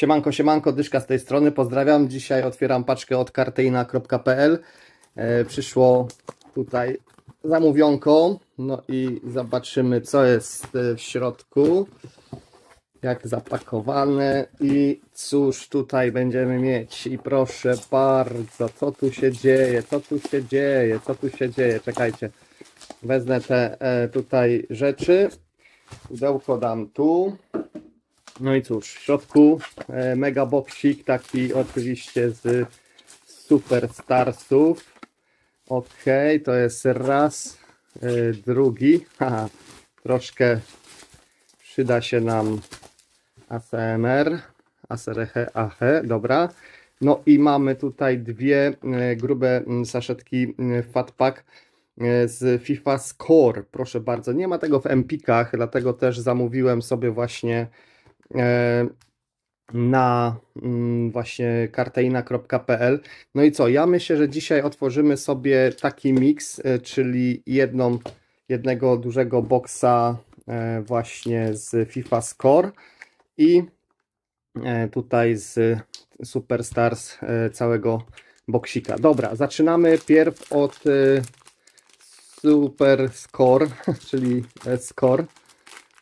Siemanko, siemanko, Dyszka z tej strony, pozdrawiam. Dzisiaj otwieram paczkę od karteina.pl. E, przyszło tutaj zamówionko, no i zobaczymy co jest e, w środku, jak zapakowane i cóż tutaj będziemy mieć. I proszę bardzo, co tu się dzieje, co tu się dzieje, co tu się dzieje, czekajcie. Wezmę te e, tutaj rzeczy, pudełko dam tu, no i cóż, w środku e, mega boksik taki oczywiście z Superstarsów. Ok, to jest raz, e, drugi. Haha, troszkę przyda się nam ACMR, ACRH, ahe, dobra. No i mamy tutaj dwie e, grube saszetki Fatpak z FIFA Score. Proszę bardzo, nie ma tego w Empikach, dlatego też zamówiłem sobie właśnie E, na mm, właśnie karteina.pl. No i co? Ja myślę, że dzisiaj otworzymy sobie taki miks, e, czyli jedną, jednego dużego boksa e, właśnie z FIFA Score i tutaj z Superstars całego boksika. Dobra, zaczynamy pierw od Super Score, czyli Score.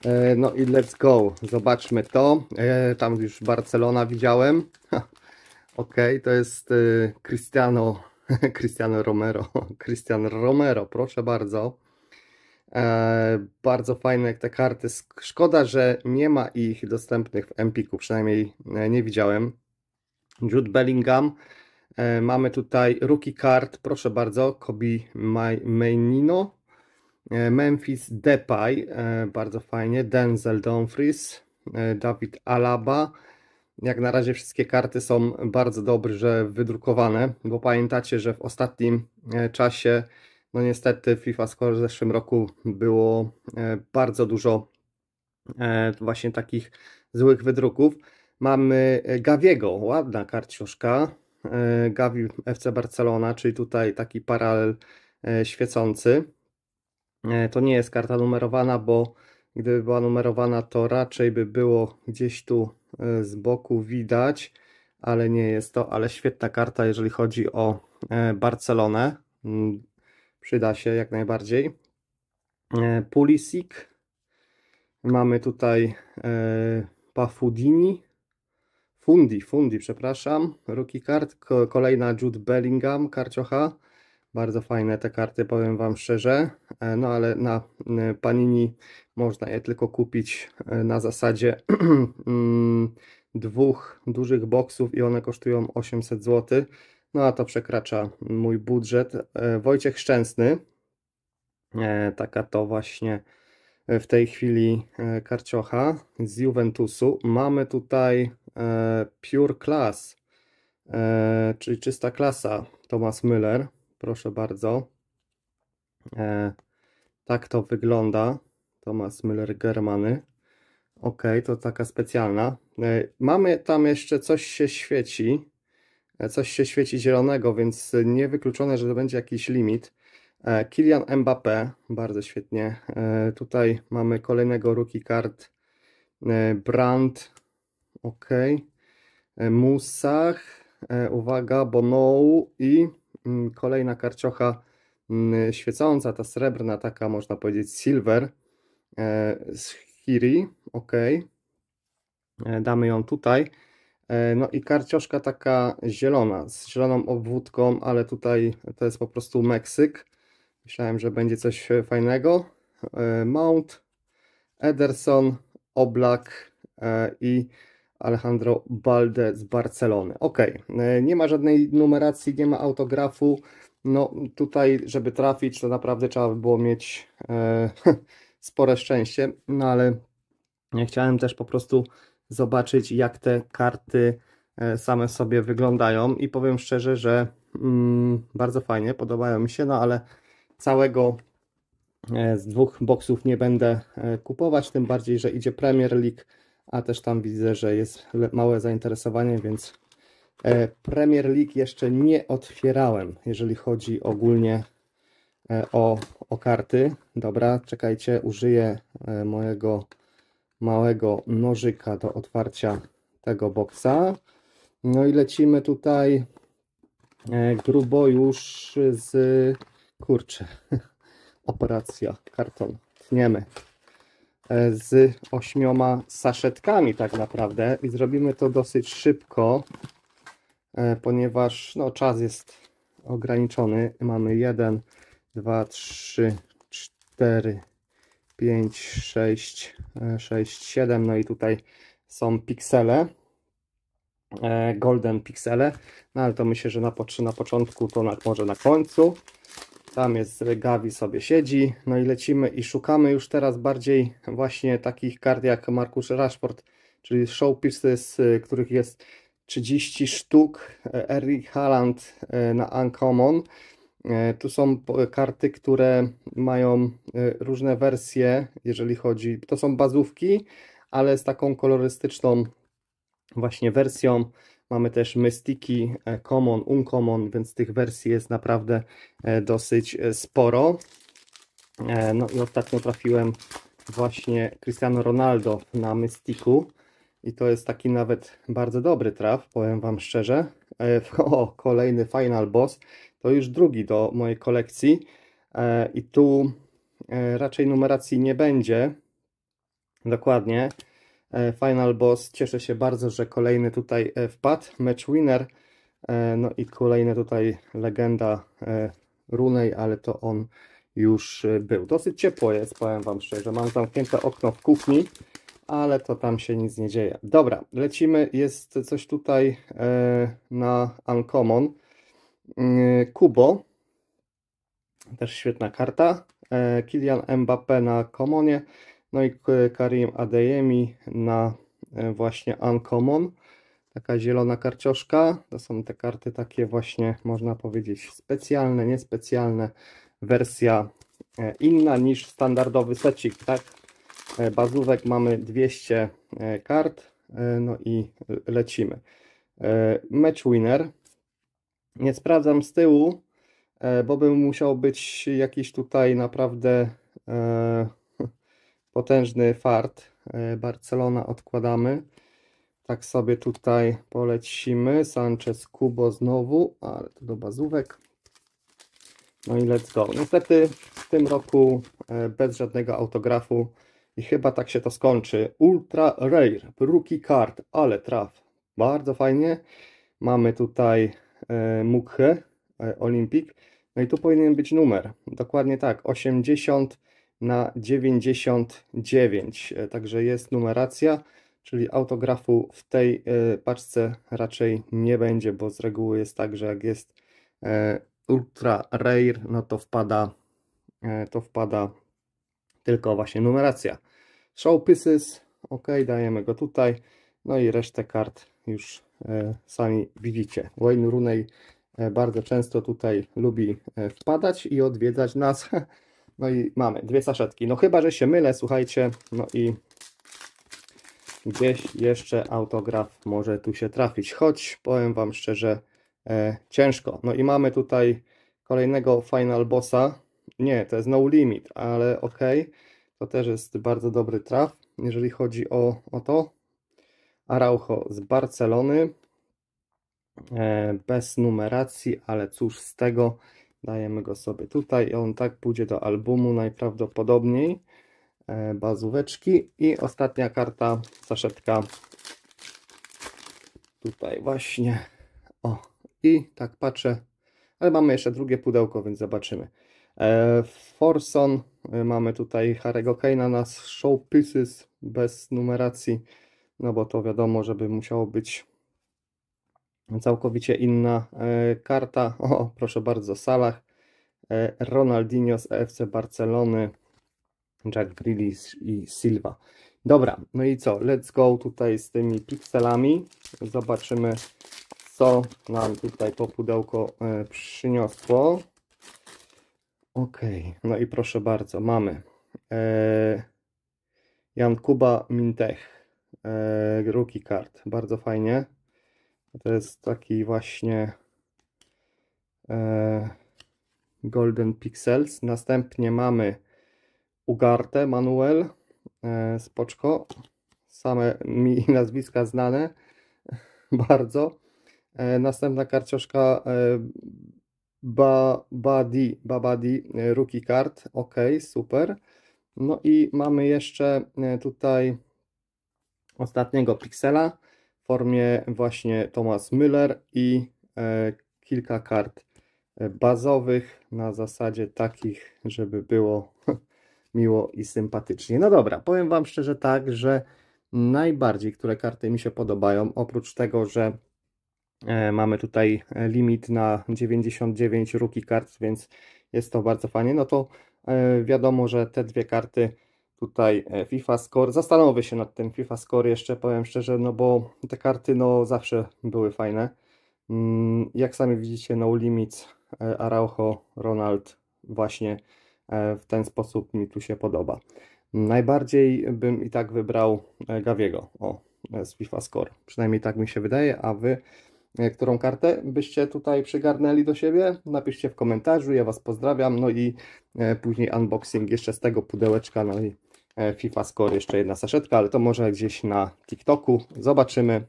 E, no i let's go. Zobaczmy to. E, tam już Barcelona widziałem. Ok, to jest e, Cristiano, Cristiano Romero. Cristiano Romero, proszę bardzo. Bardzo fajne te karty. Szkoda, że nie ma ich dostępnych w Empiku, przynajmniej nie widziałem. Jude Bellingham. Mamy tutaj rookie card, proszę bardzo, Kobi Menino. E, Memphis Depay, e, bardzo fajnie, Denzel Dumfries, e, David Alaba. Jak na razie wszystkie karty są bardzo dobrze wydrukowane, bo pamiętacie, że w ostatnim czasie, no niestety FIFA Score w zeszłym roku było bardzo dużo właśnie takich złych wydruków. Mamy Gaviego, ładna karciuszka, Gavi FC Barcelona, czyli tutaj taki paralel świecący. E, to nie jest karta numerowana, bo gdyby była numerowana, to raczej by było gdzieś tu e, z boku widać, ale nie jest to, ale świetna karta, jeżeli chodzi o e, Barcelonę. Mm, przyda się jak najbardziej. Pulisic. Mamy tutaj Pafudini. Fundi, Fundi, przepraszam. Rookie card. Kolejna Jude Bellingham, karciocha. Bardzo fajne te karty, powiem Wam szczerze, e, no ale na Panini można je tylko kupić e, na zasadzie mm, dwóch dużych boksów i one kosztują 800 zł. No a to przekracza mój budżet. E, Wojciech Szczęsny, taka to właśnie w tej chwili karciocha z Juventusu. Mamy tutaj Pure Class, czyli czysta klasa Thomas Müller proszę bardzo. E, tak to wygląda. Thomas Müller Germany. Ok, to taka specjalna. E, mamy tam jeszcze coś się świeci. E, coś się świeci zielonego, więc niewykluczone, że to będzie jakiś limit. E, Kilian Mbappé, bardzo świetnie. E, tutaj mamy kolejnego rookie card. E, Brand. Ok. E, Musach. E, uwaga, Bonou i Mm, kolejna karciocha mm, świecąca, ta srebrna, taka można powiedzieć silver e, z Hiri, ok. E, damy ją tutaj. E, no i karcioszka taka zielona, z zieloną obwódką, ale tutaj to jest po prostu Meksyk. Myślałem, że będzie coś fajnego. Mount, Ederson, Oblak i Alejandro Balde z Barcelony. Ok, e, nie ma żadnej numeracji, nie ma autografu. No tutaj, żeby trafić, to naprawdę trzeba by było mieć e, spore szczęście, no ale ja chciałem też po prostu zobaczyć, jak te karty e, same sobie wyglądają i powiem szczerze, że mm, bardzo fajnie, podobają mi się, no ale całego e, z dwóch boksów nie będę kupować, tym bardziej, że idzie Premier League a też tam widzę, że jest małe zainteresowanie, więc e, Premier League jeszcze nie otwierałem, jeżeli chodzi ogólnie e, o, o karty. Dobra, czekajcie, użyję e, mojego małego nożyka do otwarcia tego boksa. No i lecimy tutaj grubo już z kurczę. Operacja karton. Tniemy. E, z ośmioma saszetkami tak naprawdę i zrobimy to dosyć szybko, e, ponieważ no, czas jest ograniczony. Mamy 1, 2, 3, 4, 5, 6, 6, 7, no i tutaj są piksele, e, golden piksele, no ale to myślę, że na, na początku, to na, może na końcu. Tam jest Gavi sobie siedzi. No i lecimy i szukamy już teraz bardziej właśnie takich kart jak Markusz Rashford, czyli showpieces, y, których jest 30 sztuk. E, Eric Haaland e, na Uncommon. E, tu są karty, które mają różne wersje, jeżeli chodzi. To są bazówki, ale z taką kolorystyczną właśnie wersją Mamy też mystiki e, common, uncommon, więc tych wersji jest naprawdę e, dosyć e, sporo. No i ostatnio trafiłem właśnie Cristiano Ronaldo na mystiku. I to jest taki nawet bardzo dobry traf, powiem Wam szczerze. O, kolejny Final Boss. To już drugi do mojej kolekcji. I tu raczej numeracji nie będzie. Dokładnie. E, Final Boss. Cieszę się bardzo, że kolejny tutaj e, wpadł. Match winner. E, no i kolejne tutaj legenda Runej, ale to on już był. Dosyć ciepło jest, powiem Wam szczerze. Mam zamknięte okno w kuchni, ale to tam się nic nie dzieje. Dobra, lecimy. Jest coś tutaj na Uncommon. Mm, Kubo. Też świetna karta. Kilian Mbappé na Komonie. No i Karim Adeyemi na e, właśnie Uncommon. Taka zielona karcioszka. To są te karty takie właśnie, można powiedzieć, specjalne, niespecjalne. Wersja e, inna niż standardowy secik, tak? E, bazówek mamy 200 kart, no i lecimy. Match winner. Nie sprawdzam z tyłu, bo bym musiał być jakiś tutaj naprawdę potężny fart e, Barcelona odkładamy. Tak sobie tutaj polecimy. Sanchez Kubo znowu, ale to do bazówek. No i let's go. Niestety w tym roku e, bez żadnego autografu i chyba tak się to skończy. Ultra Rare, rookie card, ale traf. Bardzo fajnie. Mamy tutaj e, Mukhe, e, Olympic. No i tu powinien być numer. Dokładnie tak, 80 na 99. E, także jest numeracja, czyli autografu w tej e, paczce raczej nie będzie, bo z reguły jest tak, że jak jest e, ultra rare, no to wpada, to wpada tylko właśnie numeracja. Showpieces, ok, dajemy go tutaj. No i resztę kart już sami widzicie. Wayne Rooney bardzo często tutaj lubi wpadać i odwiedzać nas. No i mamy dwie saszetki. No chyba, że się mylę, słuchajcie. No i gdzieś jeszcze autograf może tu się trafić. Choć powiem Wam szczerze, e, ciężko. No i mamy tutaj kolejnego Final Bossa. Nie, to jest No Limit, ale ok. To też jest bardzo dobry traf, jeżeli chodzi o, o to. Araujo z Barcelony. E, bez numeracji, ale cóż z tego. Dajemy go sobie tutaj i on tak pójdzie do albumu najprawdopodobniej. E, bazóweczki i ostatnia karta, saszetka. Tutaj właśnie. O, i tak patrzę. Ale mamy jeszcze drugie pudełko, więc zobaczymy. E, Forson, e, mamy tutaj Harry'ego Kane'a na showpieces bez numeracji, no bo to wiadomo, żeby musiało być Całkowicie inna e, karta. O, proszę bardzo, Salah, e, Ronaldinho z e FC Barcelony, Jack Grealish i Silva. Dobra, no i co? Let's go tutaj z tymi pikselami. Zobaczymy, co nam tutaj to pudełko przyniosło. Ok, no i proszę bardzo, mamy Jan Kuba Mintech, ruki rookie card, bardzo fajnie. To jest taki właśnie e, Golden Pixels. Następnie mamy Ugarte Manuel, e, spoczko. Same mi nazwiska znane bardzo. E, następna karciuszka e, ba, Badi, Babadi e, Rookie Card. Ok, super. No i mamy jeszcze e, tutaj ostatniego piksela formie właśnie Thomas Müller i e, kilka kart e, bazowych na zasadzie takich, żeby było miło i sympatycznie. No dobra, powiem Wam szczerze tak, że najbardziej, które karty mi się podobają, oprócz tego, że e, mamy tutaj limit na 99 ruki kart, więc jest to bardzo fajnie, no to wiadomo, że te dwie karty tutaj e, FIFA Score. Zastanowię się nad tym FIFA Score jeszcze, powiem szczerze, no bo te karty no zawsze były fajne. Mm, jak sami widzicie, No Limits, e, Araujo, Ronald właśnie e, w ten sposób mi tu się podoba. Najbardziej bym i tak wybrał Gaviego o, z FIFA Score. Przynajmniej tak mi się wydaje, a Wy którą kartę byście tutaj przygarnęli do siebie? Napiszcie w komentarzu, ja Was pozdrawiam, no i później unboxing jeszcze z tego pudełeczka, no i E, FIFA Score, jeszcze jedna saszetka, ale to może gdzieś na TikToku. Zobaczymy,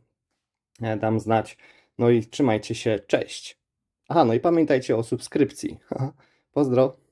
e, dam znać. No i trzymajcie się, cześć. Aha, no i pamiętajcie o subskrypcji. Pozdro.